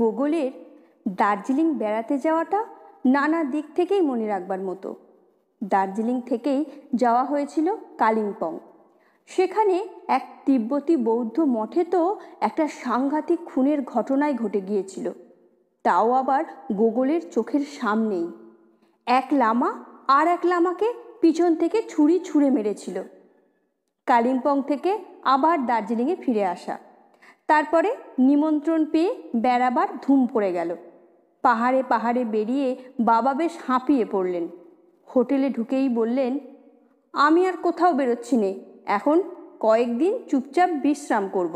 গোগলের দার্জিলিং বেড়াতে যাওয়াটা নানা দিক থেকেই মনে রাখবার মতো দার্জিলিং থেকেই যাওয়া হয়েছিল কালিম্পং সেখানে এক তিব্বতী বৌদ্ধ মঠে তো একটা সাংঘাতিক খুনের ঘটনায় ঘটে গিয়েছিল তাও আবার গোগলের চোখের সামনেই এক লামা আর এক লামাকে পিছন থেকে ছুরি ছুঁড়ে মেরেছিল কালিম্পং থেকে আবার দার্জিলিংয়ে ফিরে আসা তারপরে নিমন্ত্রণ পেয়ে বেড়াবার ধুম পড়ে গেল পাহাড়ে পাহাড়ে বেরিয়ে বাবা বেশ হাঁপিয়ে পড়লেন হোটেলে ঢুকেই বললেন আমি আর কোথাও বেরোচ্ছি নে এখন কয়েকদিন চুপচাপ বিশ্রাম করব।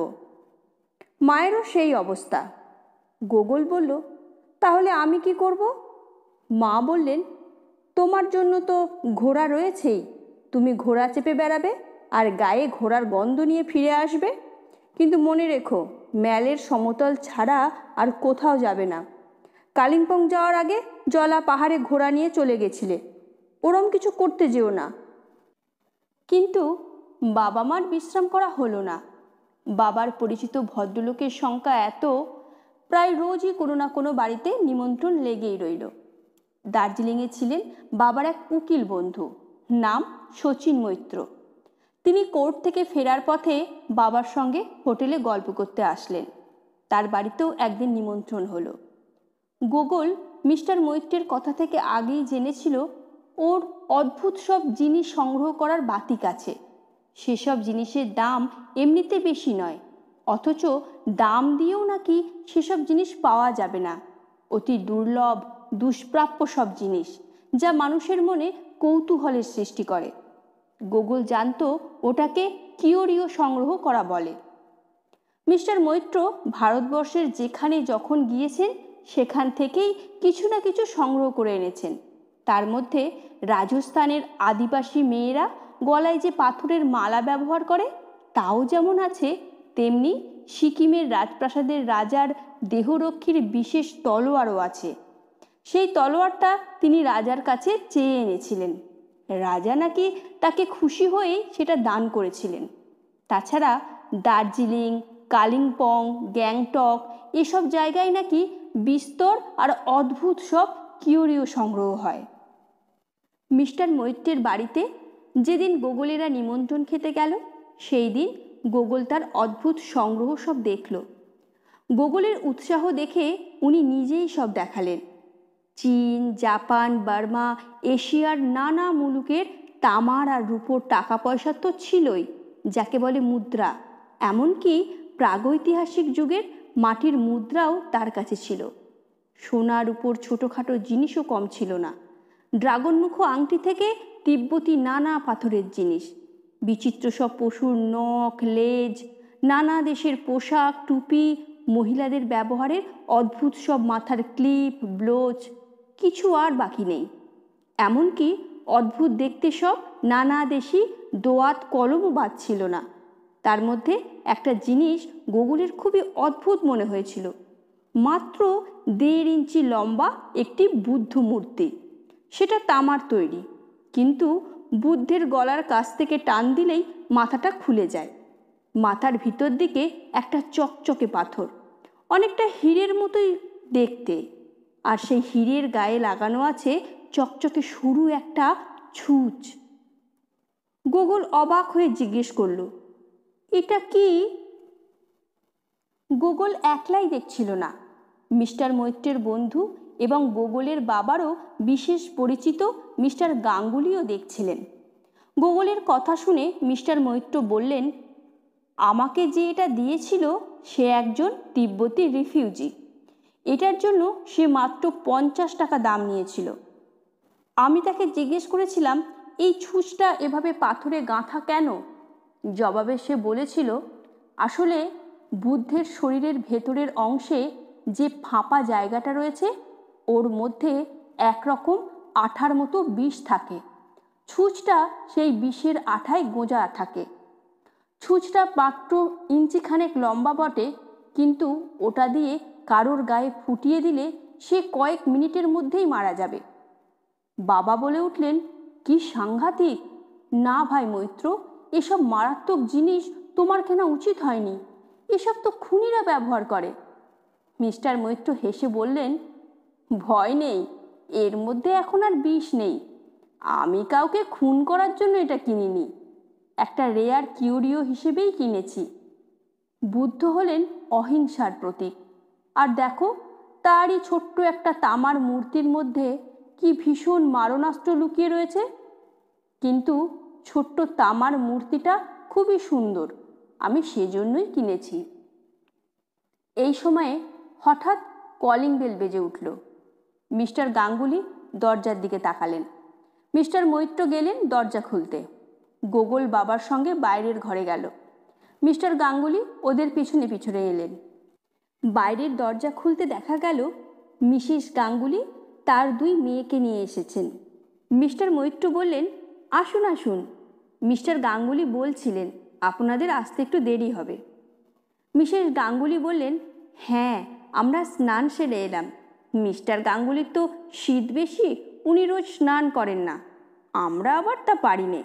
মায়েরও সেই অবস্থা গোগল বলল তাহলে আমি কি করব মা বললেন তোমার জন্য তো ঘোড়া রয়েছেই তুমি ঘোড়া চেপে বেড়াবে আর গায়ে ঘোড়ার গন্ধ নিয়ে ফিরে আসবে কিন্তু মনে রেখো ম্যালের সমতল ছাড়া আর কোথাও যাবে না কালিম্পং যাওয়ার আগে জলা পাহাড়ে ঘোড়া নিয়ে চলে গেছিলে ওরম কিছু করতে যেও না কিন্তু বাবা মার বিশ্রাম করা হলো না বাবার পরিচিত ভদ্রলোকের সংখ্যা এত প্রায় রোজই কোনো না কোনো বাড়িতে নিমন্ত্রণ লেগেই রইল দার্জিলিংয়ে ছিলেন বাবার এক উকিল বন্ধু নাম শচীন মৈত্র তিনি কোর্ট থেকে ফেরার পথে বাবার সঙ্গে হোটেলে গল্প করতে আসলেন তার বাড়িতেও একদিন নিমন্ত্রণ হলো গোগল মিস্টার মৈত্রের কথা থেকে আগেই জেনেছিল ওর অদ্ভুত সব জিনিস সংগ্রহ করার বাতিক আছে সেসব জিনিসের দাম এমনিতে বেশি নয় অথচ দাম দিয়েও নাকি সেসব জিনিস পাওয়া যাবে না অতি দুর্লভ দুষ্প্রাপ্য সব জিনিস যা মানুষের মনে কৌতূহলের সৃষ্টি করে গোগল জানত ওটাকে কিওরীয় সংগ্রহ করা বলে মিস্টার মৈত্র ভারতবর্ষের যেখানে যখন গিয়েছেন সেখান থেকেই কিছু না কিছু সংগ্রহ করে এনেছেন তার মধ্যে রাজস্থানের আদিবাসী মেয়েরা গলায় যে পাথরের মালা ব্যবহার করে তাও যেমন আছে তেমনি সিকিমের রাজপ্রাসাদের রাজার দেহরক্ষীর বিশেষ তলোয়ারও আছে সেই তলোয়ারটা তিনি রাজার কাছে চেয়ে এনেছিলেন রাজা নাকি তাকে খুশি হয়ে সেটা দান করেছিলেন তাছাড়া দার্জিলিং কালিম্পং গ্যাংটক এসব জায়গায় নাকি বিস্তর আর অদ্ভুত সব কিউরিও সংগ্রহ হয় মিস্টার মৈত্রের বাড়িতে যেদিন গোগলেরা নিমন্ত্রণ খেতে গেল সেই দিন গোগল তার অদ্ভুত সংগ্রহ সব দেখল গোগলের উৎসাহ দেখে উনি নিজেই সব দেখালেন চীন জাপান বার্মা এশিয়ার নানা মুলুকের তামার আর রূপোর টাকা পয়সা তো ছিলই যাকে বলে মুদ্রা এমনকি প্রাগৈতিহাসিক যুগের মাটির মুদ্রাও তার কাছে ছিল সোনার উপর ছোটোখাটো জিনিসও কম ছিল না ড্রাগনমুখো আংটি থেকে তিব্বতি নানা পাথরের জিনিস বিচিত্র সব পশুর নখ লেজ নানা দেশের পোশাক টুপি মহিলাদের ব্যবহারের অদ্ভুত সব মাথার ক্লিপ ব্লোচ কিছু আর বাকি নেই এমনকি অদ্ভুত দেখতে সব নানা দেশি দোয়াত কলমও বাজছিল না তার মধ্যে একটা জিনিস গুগলের খুবই অদ্ভুত মনে হয়েছিল মাত্র দেড় ইঞ্চি লম্বা একটি বুদ্ধ মূর্তি সেটা তামার তৈরি কিন্তু বুদ্ধের গলার কাছ থেকে টান দিলেই মাথাটা খুলে যায় মাথার ভিতর দিকে একটা চকচকে পাথর অনেকটা হিরের মতোই দেখতে আর সেই হিরের গায়ে লাগানো আছে চকচকে সরু একটা ছুঁচ গোগল অবাক হয়ে জিজ্ঞেস করল এটা কি গোগল একলাই দেখছিল না মিস্টার মৈত্রের বন্ধু এবং গোগলের বাবারও বিশেষ পরিচিত মিস্টার গাঙ্গুলিও দেখছিলেন গোগলের কথা শুনে মিস্টার মৈত্র বললেন আমাকে যে এটা দিয়েছিল সে একজন তিব্বতী রিফিউজি এটার জন্য সে মাত্র পঞ্চাশ টাকা দাম নিয়েছিল আমি তাকে জিজ্ঞেস করেছিলাম এই ছুঁচটা এভাবে পাথরে গাঁথা কেন জবাবে সে বলেছিল আসলে বুদ্ধের শরীরের ভেতরের অংশে যে ফাঁপা জায়গাটা রয়েছে ওর মধ্যে একরকম আঠার মতো বিষ থাকে ছুঁচটা সেই বিষের আঠায় গোঁজা থাকে ছুঁচটা মাত্র ইঞ্চিখানেক লম্বা বটে কিন্তু ওটা দিয়ে কারোর গায়ে ফুটিয়ে দিলে সে কয়েক মিনিটের মধ্যেই মারা যাবে বাবা বলে উঠলেন কি সাংঘাতিক না ভাই মৈত্র এসব মারাত্মক জিনিস তোমার কেনা উচিত হয়নি এসব তো খুনিরা ব্যবহার করে মিস্টার মৈত্র হেসে বললেন ভয় নেই এর মধ্যে এখন আর বিষ নেই আমি কাউকে খুন করার জন্য এটা কিনিনি একটা রেয়ার কিউরিও হিসেবেই কিনেছি বুদ্ধ হলেন অহিংসার প্রতীক আর দেখো তারই ছোট্ট একটা তামার মূর্তির মধ্যে কি ভীষণ মারণাস্ত্র লুকিয়ে রয়েছে কিন্তু ছোট্ট তামার মূর্তিটা খুবই সুন্দর আমি সেজন্যই কিনেছি এই সময়ে হঠাৎ কলিং বেল বেজে উঠল মিস্টার গাঙ্গুলি দরজার দিকে তাকালেন মিস্টার মৈত্র গেলেন দরজা খুলতে গোগল বাবার সঙ্গে বাইরের ঘরে গেল মিস্টার গাঙ্গুলি ওদের পিছনে পিছনে এলেন বাইরের দরজা খুলতে দেখা গেল মিসেস গাঙ্গুলি তার দুই মেয়েকে নিয়ে এসেছেন মিস্টার মৈত্র বললেন আসুন আসুন মিস্টার গাঙ্গুলি বলছিলেন আপনাদের আসতে একটু দেরি হবে মিসেস গাঙ্গুলি বললেন হ্যাঁ আমরা স্নান সেরে এলাম মিস্টার গাঙ্গুলির তো শীত বেশি উনি রোজ স্নান করেন না আমরা আবার তা পারি নে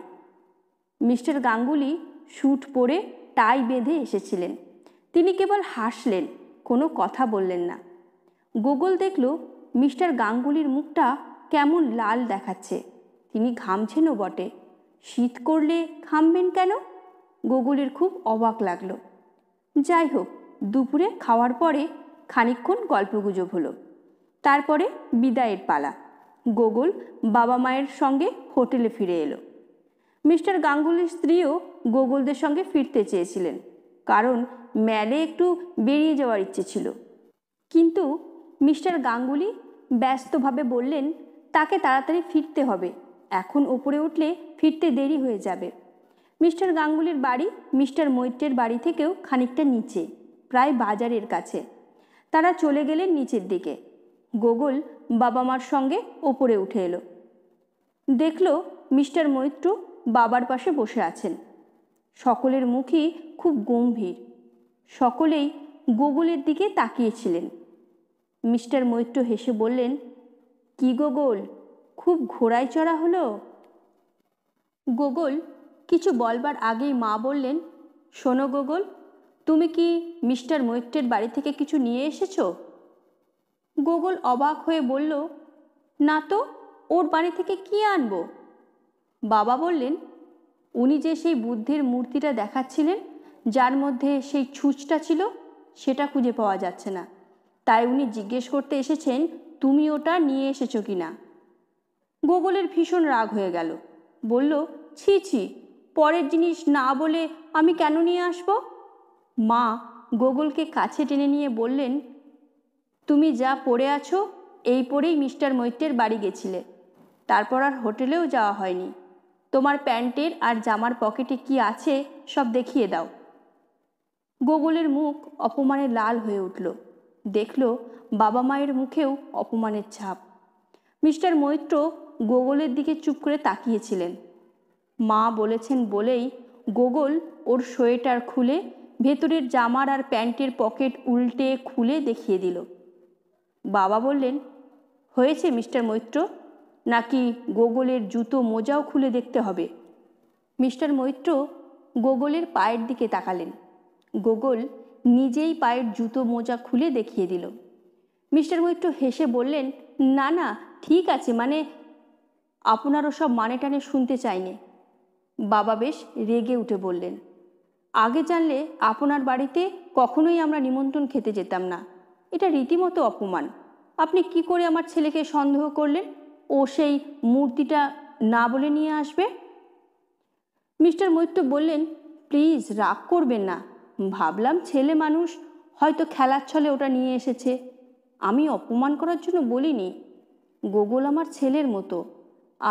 মিস্টার গাঙ্গুলি স্যুট পরে টাই বেঁধে এসেছিলেন তিনি কেবল হাসলেন কোনো কথা বললেন না গুগল দেখল মিস্টার গাঙ্গুলির মুখটা কেমন লাল দেখাচ্ছে তিনি ঘামছেনও বটে শীত করলে ঘামবেন কেন গুগলের খুব অবাক লাগলো যাই হোক দুপুরে খাওয়ার পরে খানিক্ষণ গল্পগুজব হলো তারপরে বিদায়ের পালা গোগল বাবা মায়ের সঙ্গে হোটেলে ফিরে এলো মিস্টার গাঙ্গুলির স্ত্রীও গোগলদের সঙ্গে ফিরতে চেয়েছিলেন কারণ ম্যালে একটু বেরিয়ে যাওয়ার ইচ্ছে ছিল কিন্তু মিস্টার গাঙ্গুলি ব্যস্তভাবে বললেন তাকে তাড়াতাড়ি ফিরতে হবে এখন ওপরে উঠলে ফিরতে দেরি হয়ে যাবে মিস্টার গাঙ্গুলির বাড়ি মিস্টার মৈত্রের বাড়ি থেকেও খানিকটা নিচে প্রায় বাজারের কাছে তারা চলে গেলেন নিচের দিকে গোগল বাবা মার সঙ্গে ওপরে উঠে এলো দেখল মিস্টার মৈত্র বাবার পাশে বসে আছেন সকলের মুখই খুব গম্ভীর সকলেই গুগলের দিকে তাকিয়েছিলেন মিস্টার মৈত্র হেসে বললেন কি গোগল খুব ঘোড়ায় চড়া হলো গোগল কিছু বলবার আগেই মা বললেন শোনো গোগল তুমি কি মিস্টার মৈত্রের বাড়ি থেকে কিছু নিয়ে এসেছো গোগল অবাক হয়ে বলল না তো ওর বাড়ি থেকে কি আনবো বাবা বললেন উনি যে সেই বুদ্ধের মূর্তিটা দেখাচ্ছিলেন যার মধ্যে সেই ছুঁচটা ছিল সেটা খুঁজে পাওয়া যাচ্ছে না তাই উনি জিজ্ঞেস করতে এসেছেন তুমি ওটা নিয়ে এসেছো কি না গোগলের ভীষণ রাগ হয়ে গেল বলল ছি ছি পরের জিনিস না বলে আমি কেন নিয়ে আসব মা গোগলকে কাছে টেনে নিয়ে বললেন তুমি যা পড়ে আছো এই পরেই মিস্টার মৈত্রের বাড়ি গেছিলে তারপর আর হোটেলেও যাওয়া হয়নি তোমার প্যান্টের আর জামার পকেটে কি আছে সব দেখিয়ে দাও গোগলের মুখ অপমানে লাল হয়ে উঠল দেখল বাবা মায়ের মুখেও অপমানের ছাপ মিস্টার মৈত্র গোগলের দিকে চুপ করে তাকিয়েছিলেন মা বলেছেন বলেই গোগল ওর সোয়েটার খুলে ভেতরের জামার আর প্যান্টের পকেট উল্টে খুলে দেখিয়ে দিল বাবা বললেন হয়েছে মিস্টার মৈত্র নাকি গোগলের জুতো মোজাও খুলে দেখতে হবে মিস্টার মৈত্র গোগলের পায়ের দিকে তাকালেন গোগল নিজেই পায়ের জুতো মোজা খুলে দেখিয়ে দিল মিস্টার মৈত্র হেসে বললেন না না ঠিক আছে মানে আপনারও সব মানে টানে শুনতে চাইনি বাবা বেশ রেগে উঠে বললেন আগে জানলে আপনার বাড়িতে কখনোই আমরা নিমন্ত্রণ খেতে যেতাম না এটা রীতিমতো অপমান আপনি কি করে আমার ছেলেকে সন্দেহ করলেন ও সেই মূর্তিটা না বলে নিয়ে আসবে মিস্টার মৈত্য বললেন প্লিজ রাগ করবেন না ভাবলাম ছেলে মানুষ হয়তো খেলার ছলে ওটা নিয়ে এসেছে আমি অপমান করার জন্য বলিনি গোগল আমার ছেলের মতো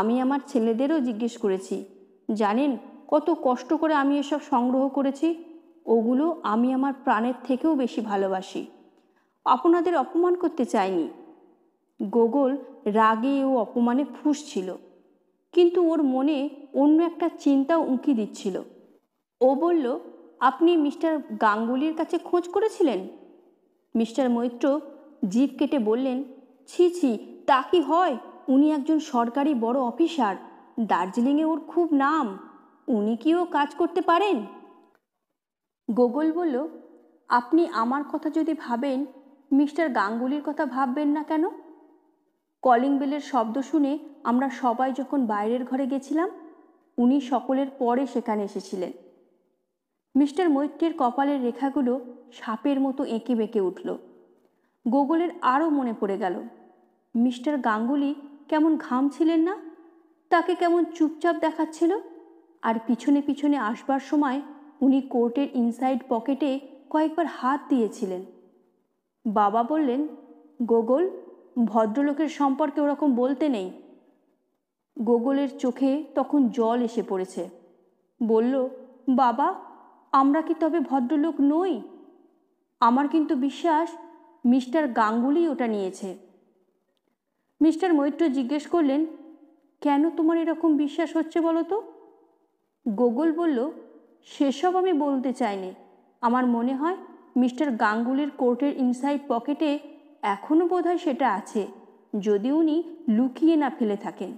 আমি আমার ছেলেদেরও জিজ্ঞেস করেছি জানেন কত কষ্ট করে আমি এসব সংগ্রহ করেছি ওগুলো আমি আমার প্রাণের থেকেও বেশি ভালোবাসি আপনাদের অপমান করতে চাইনি গোগল রাগে ও অপমানে ফুসছিল কিন্তু ওর মনে অন্য একটা চিন্তাও উঁকি দিচ্ছিল ও বলল আপনি মিস্টার গাঙ্গুলির কাছে খোঁজ করেছিলেন মিস্টার মৈত্র জিভ কেটে বললেন ছি ছি তা কি হয় উনি একজন সরকারি বড় অফিসার দার্জিলিংয়ে ওর খুব নাম উনি কিও কাজ করতে পারেন গোগল বলল আপনি আমার কথা যদি ভাবেন মিস্টার গাঙ্গুলির কথা ভাববেন না কেন কলিং বেলের শব্দ শুনে আমরা সবাই যখন বাইরের ঘরে গেছিলাম উনি সকলের পরে সেখানে এসেছিলেন মিস্টার মৈত্রের কপালের রেখাগুলো সাপের মতো এঁকে বেঁকে উঠল গোগলের আরও মনে পড়ে গেল মিস্টার গাঙ্গুলি কেমন ঘাম ছিলেন না তাকে কেমন চুপচাপ দেখাচ্ছিল আর পিছনে পিছনে আসবার সময় উনি কোর্টের ইনসাইড পকেটে কয়েকবার হাত দিয়েছিলেন বাবা বললেন গোগল ভদ্রলোকের সম্পর্কে ওরকম বলতে নেই গোগলের চোখে তখন জল এসে পড়েছে বলল বাবা আমরা কি তবে ভদ্রলোক নই আমার কিন্তু বিশ্বাস মিস্টার গাঙ্গুলি ওটা নিয়েছে মিস্টার মৈত্র জিজ্ঞেস করলেন কেন তোমার এরকম বিশ্বাস হচ্ছে বলো তো গোগল বলল সেসব আমি বলতে চাইনি আমার মনে হয় মিস্টার গাঙ্গুলির কোর্টের ইনসাইড পকেটে এখনও বোধহয় সেটা আছে যদি উনি লুকিয়ে না ফেলে থাকেন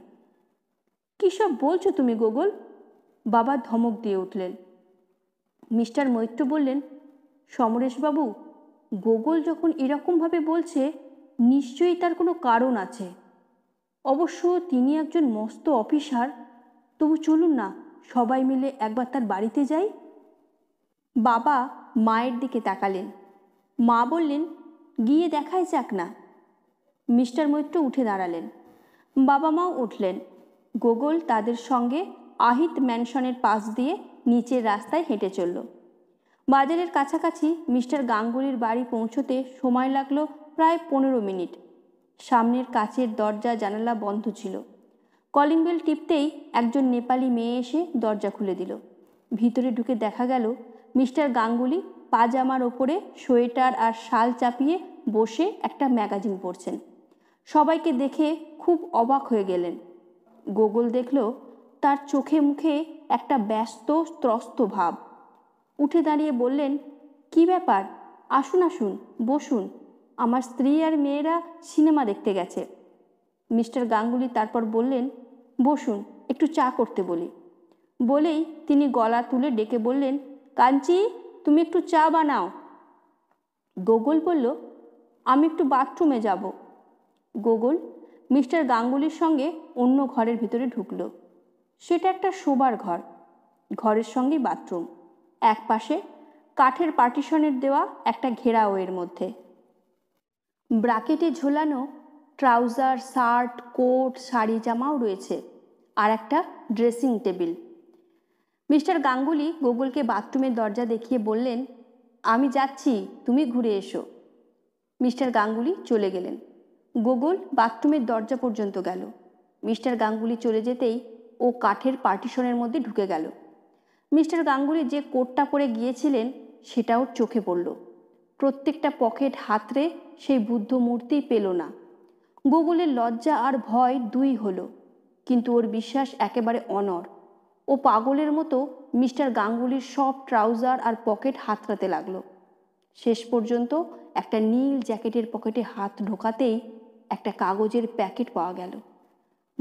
কী সব বলছো তুমি গোগল বাবা ধমক দিয়ে উঠলেন মিস্টার মৈত্র বললেন সমরেশবাবু গোগল যখন এরকমভাবে বলছে নিশ্চয়ই তার কোনো কারণ আছে অবশ্য তিনি একজন মস্ত অফিসার তবু চলুন না সবাই মিলে একবার তার বাড়িতে যাই বাবা মায়ের দিকে তাকালেন মা বললেন গিয়ে দেখাই যাক না মিস্টার মৈত্র উঠে দাঁড়ালেন বাবা মাও উঠলেন গোগল তাদের সঙ্গে আহিত ম্যানশনের পাশ দিয়ে নিচের রাস্তায় হেঁটে চলল বাজারের কাছাকাছি মিস্টার গাঙ্গুলির বাড়ি পৌঁছতে সময় লাগলো প্রায় পনেরো মিনিট সামনের কাছের দরজা জানালা বন্ধ ছিল কলিং বেল টিপতেই একজন নেপালি মেয়ে এসে দরজা খুলে দিল ভিতরে ঢুকে দেখা গেল মিস্টার গাঙ্গুলি পাজামার ওপরে সোয়েটার আর শাল চাপিয়ে বসে একটা ম্যাগাজিন পড়ছেন সবাইকে দেখে খুব অবাক হয়ে গেলেন গোগল দেখল তার চোখে মুখে একটা ব্যস্ত ত্রস্ত ভাব উঠে দাঁড়িয়ে বললেন কি ব্যাপার আসুন আসুন বসুন আমার স্ত্রী আর মেয়েরা সিনেমা দেখতে গেছে মিস্টার গাঙ্গুলি তারপর বললেন বসুন একটু চা করতে বলি বলেই তিনি গলা তুলে ডেকে বললেন কাঞ্চি তুমি একটু চা বানাও গোগল বলল আমি একটু বাথরুমে যাব গোগল মিস্টার গাঙ্গুলির সঙ্গে অন্য ঘরের ভিতরে ঢুকল সেটা একটা শোবার ঘর ঘরের সঙ্গে বাথরুম এক পাশে কাঠের পার্টিশনের দেওয়া একটা ঘেরাও এর মধ্যে ব্রাকেটে ঝোলানো ট্রাউজার শার্ট কোট শাড়ি জামাও রয়েছে আর একটা ড্রেসিং টেবিল মিস্টার গাঙ্গুলি গুগলকে বাথরুমের দরজা দেখিয়ে বললেন আমি যাচ্ছি তুমি ঘুরে এসো মিস্টার গাঙ্গুলি চলে গেলেন গুগল বাথরুমের দরজা পর্যন্ত গেল মিস্টার গাঙ্গুলি চলে যেতেই ও কাঠের পার্টিশনের মধ্যে ঢুকে গেল মিস্টার গাঙ্গুলি যে কোটটা পরে গিয়েছিলেন সেটা ওর চোখে পড়ল প্রত্যেকটা পকেট হাতরে সেই বুদ্ধ মূর্তি পেল না গুগলের লজ্জা আর ভয় দুই হলো কিন্তু ওর বিশ্বাস একেবারে অনর ও পাগলের মতো মিস্টার গাঙ্গুলির সব ট্রাউজার আর পকেট হাতড়াতে লাগলো শেষ পর্যন্ত একটা নীল জ্যাকেটের পকেটে হাত ঢোকাতেই একটা কাগজের প্যাকেট পাওয়া গেল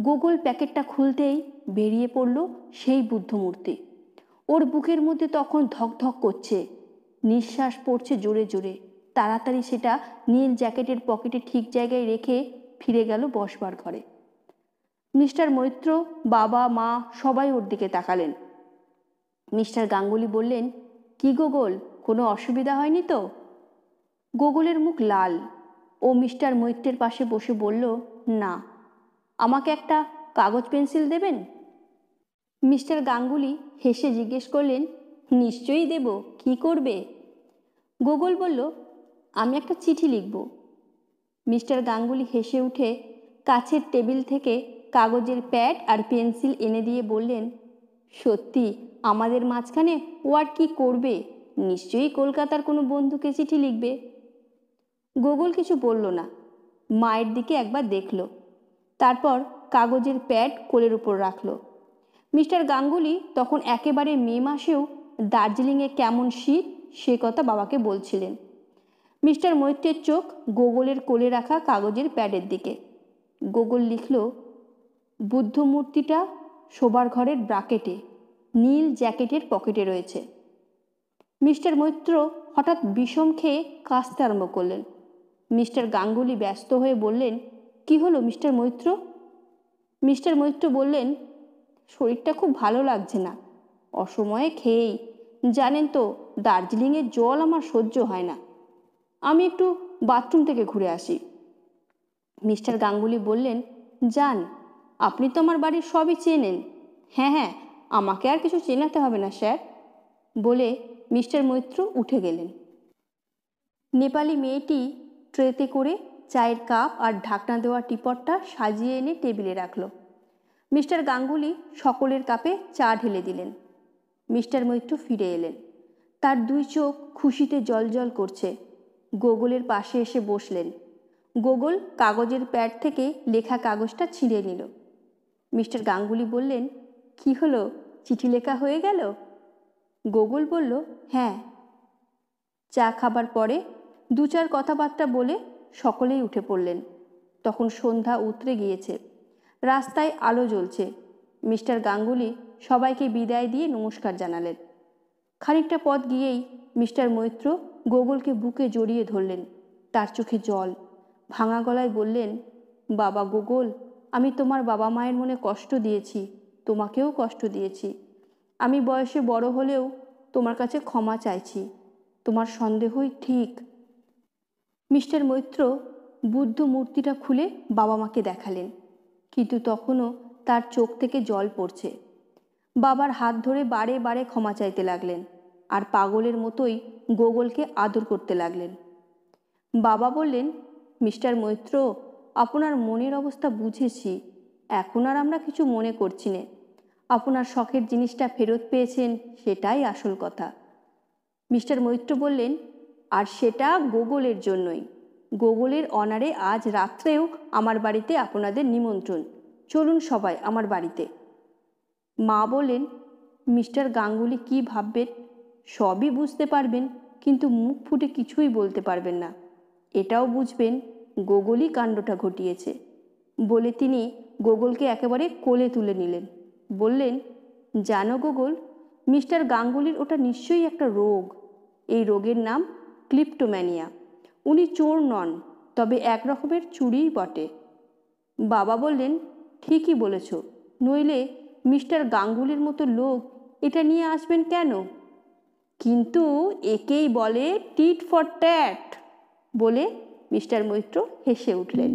গোগল প্যাকেটটা খুলতেই বেরিয়ে পড়ল সেই বুদ্ধমূর্তি ওর বুকের মধ্যে তখন ধকধক করছে নিঃশ্বাস পড়ছে জোরে জোরে তাড়াতাড়ি সেটা নীল জ্যাকেটের পকেটে ঠিক জায়গায় রেখে ফিরে গেল বসবার ঘরে মিস্টার মৈত্র বাবা মা সবাই ওর দিকে তাকালেন মিস্টার গাঙ্গুলি বললেন কি গোগল কোনো অসুবিধা হয়নি তো গোগলের মুখ লাল ও মিস্টার মৈত্রের পাশে বসে বলল না আমাকে একটা কাগজ পেন্সিল দেবেন মিস্টার গাঙ্গুলি হেসে জিজ্ঞেস করলেন নিশ্চয়ই দেব কি করবে গোগল বলল আমি একটা চিঠি লিখব মিস্টার গাঙ্গুলি হেসে উঠে কাছের টেবিল থেকে কাগজের প্যাড আর পেন্সিল এনে দিয়ে বললেন সত্যি আমাদের মাঝখানে ও আর কী করবে নিশ্চয়ই কলকাতার কোনো বন্ধুকে চিঠি লিখবে গোগল কিছু বলল না মায়ের দিকে একবার দেখল তারপর কাগজের প্যাড কোলের উপর রাখল মিস্টার গাঙ্গুলি তখন একেবারে মে মাসেও দার্জিলিংয়ে কেমন শীত সে কথা বাবাকে বলছিলেন মিস্টার মৈত্রের চোখ গোগলের কোলে রাখা কাগজের প্যাডের দিকে গোগল লিখল বুদ্ধ মূর্তিটা শোবার ঘরের ব্রাকেটে নীল জ্যাকেটের পকেটে রয়েছে মিস্টার মৈত্র হঠাৎ বিষম খেয়ে কাঁচতে আরম্ভ করলেন মিস্টার গাঙ্গুলি ব্যস্ত হয়ে বললেন কি হলো মিস্টার মৈত্র মিস্টার মৈত্র বললেন শরীরটা খুব ভালো লাগছে না অসময়ে খেয়েই জানেন তো দার্জিলিংয়ের জল আমার সহ্য হয় না আমি একটু বাথরুম থেকে ঘুরে আসি মিস্টার গাঙ্গুলি বললেন যান আপনি তো আমার বাড়ির সবই চেনেন হ্যাঁ হ্যাঁ আমাকে আর কিছু চেনাতে হবে না স্যার বলে মিস্টার মৈত্র উঠে গেলেন নেপালি মেয়েটি ট্রেতে করে চায়ের কাপ আর ঢাকনা দেওয়া টিপটটা সাজিয়ে এনে টেবিলে রাখল মিস্টার গাঙ্গুলি সকলের কাপে চা ঢেলে দিলেন মিস্টার মৈত্র ফিরে এলেন তার দুই চোখ খুশিতে জলজল করছে গোগলের পাশে এসে বসলেন গোগল কাগজের প্যাড থেকে লেখা কাগজটা ছিঁড়ে নিল মিস্টার গাঙ্গুলি বললেন কি হলো চিঠি লেখা হয়ে গেল গোগল বলল হ্যাঁ চা খাবার পরে দু চার কথাবার্তা বলে সকলেই উঠে পড়লেন তখন সন্ধ্যা উতরে গিয়েছে রাস্তায় আলো জ্বলছে মিস্টার গাঙ্গুলি সবাইকে বিদায় দিয়ে নমস্কার জানালেন খানিকটা পথ গিয়েই মিস্টার মৈত্র গোগলকে বুকে জড়িয়ে ধরলেন তার চোখে জল ভাঙা গলায় বললেন বাবা গোগল আমি তোমার বাবা মায়ের মনে কষ্ট দিয়েছি তোমাকেও কষ্ট দিয়েছি আমি বয়সে বড় হলেও তোমার কাছে ক্ষমা চাইছি তোমার সন্দেহই ঠিক মিস্টার মৈত্র বুদ্ধ মূর্তিটা খুলে বাবা মাকে দেখালেন কিন্তু তখনও তার চোখ থেকে জল পড়ছে বাবার হাত ধরে বারে বারে ক্ষমা চাইতে লাগলেন আর পাগলের মতোই গোগলকে আদর করতে লাগলেন বাবা বললেন মিস্টার মৈত্র আপনার মনের অবস্থা বুঝেছি এখন আর আমরা কিছু মনে করছি না আপনার শখের জিনিসটা ফেরত পেয়েছেন সেটাই আসল কথা মিস্টার মৈত্র বললেন আর সেটা গোগলের জন্যই গোগলের অনারে আজ রাত্রেও আমার বাড়িতে আপনাদের নিমন্ত্রণ চলুন সবাই আমার বাড়িতে মা বলেন মিস্টার গাঙ্গুলি কি ভাববেন সবই বুঝতে পারবেন কিন্তু মুখ ফুটে কিছুই বলতে পারবেন না এটাও বুঝবেন গোগলই কাণ্ডটা ঘটিয়েছে বলে তিনি গোগলকে একেবারে কোলে তুলে নিলেন বললেন জানো গোগল মিস্টার গাঙ্গুলির ওটা নিশ্চয়ই একটা রোগ এই রোগের নাম ক্লিপ্টোম্যানিয়া উনি চোর নন তবে এক রকমের চুরিই বটে বাবা বললেন ঠিকই বলেছ নইলে মিস্টার গাঙ্গুলির মতো লোক এটা নিয়ে আসবেন কেন কিন্তু একেই বলে টিট ফর ট্যাট বলে মিস্টার মৈত্র হেসে উঠলেন